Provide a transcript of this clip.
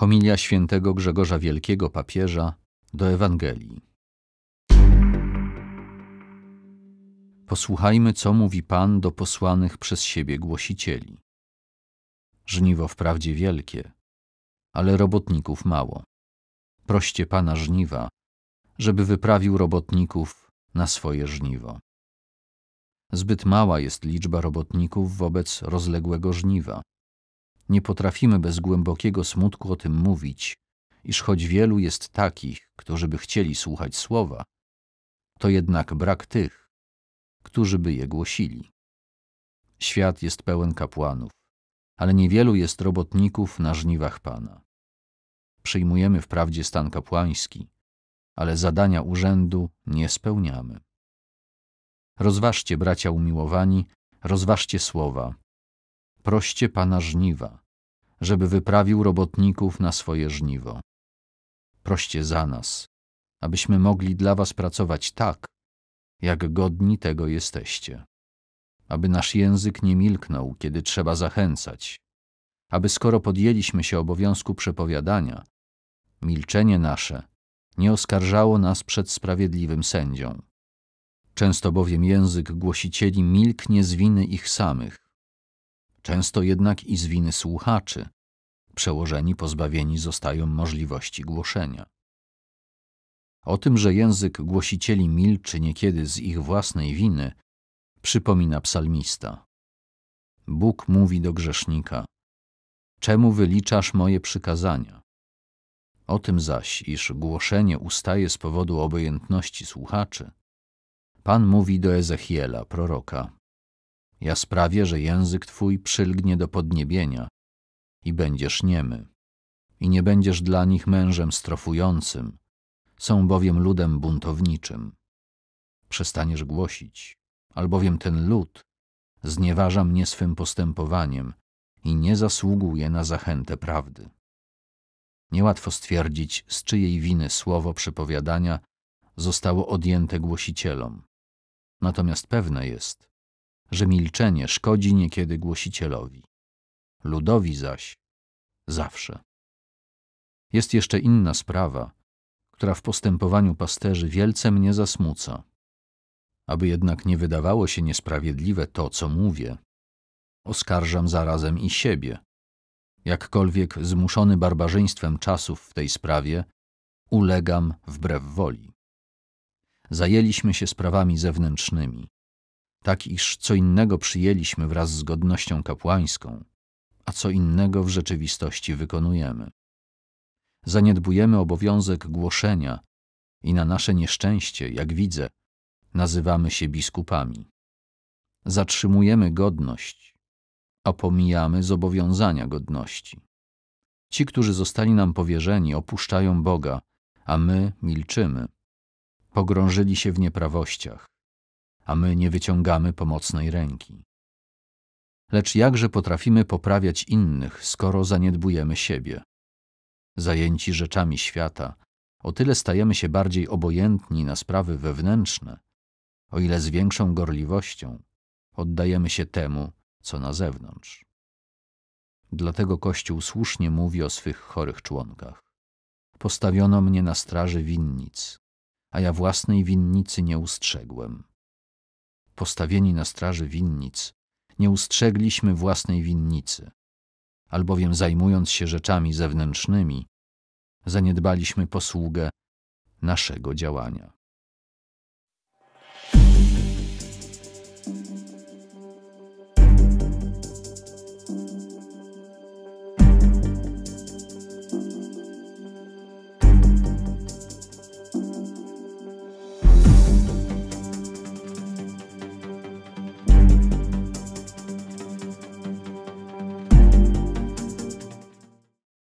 Homilia świętego Grzegorza Wielkiego papieża do Ewangelii. Posłuchajmy, co mówi Pan do posłanych przez siebie głosicieli. Żniwo wprawdzie wielkie, ale robotników mało. Proście Pana żniwa, żeby wyprawił robotników na swoje żniwo. Zbyt mała jest liczba robotników wobec rozległego żniwa. Nie potrafimy bez głębokiego smutku o tym mówić, iż choć wielu jest takich, którzy by chcieli słuchać słowa, to jednak brak tych, którzy by je głosili. Świat jest pełen kapłanów, ale niewielu jest robotników na żniwach Pana. Przyjmujemy wprawdzie stan kapłański, ale zadania urzędu nie spełniamy. Rozważcie, bracia umiłowani, rozważcie słowa. Proście Pana żniwa, żeby wyprawił robotników na swoje żniwo. Proście za nas, abyśmy mogli dla was pracować tak, jak godni tego jesteście. Aby nasz język nie milknął, kiedy trzeba zachęcać. Aby skoro podjęliśmy się obowiązku przepowiadania, milczenie nasze nie oskarżało nas przed sprawiedliwym sędzią. Często bowiem język głosicieli milknie z winy ich samych, często jednak i z winy słuchaczy. Przełożeni pozbawieni zostają możliwości głoszenia. O tym, że język głosicieli milczy niekiedy z ich własnej winy, przypomina psalmista. Bóg mówi do grzesznika: Czemu wyliczasz moje przykazania? O tym zaś, iż głoszenie ustaje z powodu obojętności słuchaczy, Pan mówi do Ezechiela, proroka: ja sprawię, że język twój przylgnie do podniebienia i będziesz niemy. I nie będziesz dla nich mężem strofującym, są bowiem ludem buntowniczym. Przestaniesz głosić, albowiem ten lud znieważa mnie swym postępowaniem i nie zasługuje na zachętę prawdy. Niełatwo stwierdzić, z czyjej winy słowo przepowiadania zostało odjęte głosicielom. Natomiast pewne jest, że milczenie szkodzi niekiedy głosicielowi. Ludowi zaś zawsze. Jest jeszcze inna sprawa, która w postępowaniu pasterzy wielce mnie zasmuca. Aby jednak nie wydawało się niesprawiedliwe to, co mówię, oskarżam zarazem i siebie. Jakkolwiek zmuszony barbarzyństwem czasów w tej sprawie, ulegam wbrew woli. Zajęliśmy się sprawami zewnętrznymi, tak iż co innego przyjęliśmy wraz z godnością kapłańską, a co innego w rzeczywistości wykonujemy. Zaniedbujemy obowiązek głoszenia i na nasze nieszczęście, jak widzę, nazywamy się biskupami. Zatrzymujemy godność, a pomijamy zobowiązania godności. Ci, którzy zostali nam powierzeni, opuszczają Boga, a my milczymy. Pogrążyli się w nieprawościach, a my nie wyciągamy pomocnej ręki. Lecz jakże potrafimy poprawiać innych, skoro zaniedbujemy siebie? Zajęci rzeczami świata, o tyle stajemy się bardziej obojętni na sprawy wewnętrzne, o ile z większą gorliwością oddajemy się temu, co na zewnątrz. Dlatego Kościół słusznie mówi o swych chorych członkach. Postawiono mnie na straży winnic, a ja własnej winnicy nie ustrzegłem postawieni na straży winnic, nie ustrzegliśmy własnej winnicy, albowiem zajmując się rzeczami zewnętrznymi, zaniedbaliśmy posługę naszego działania.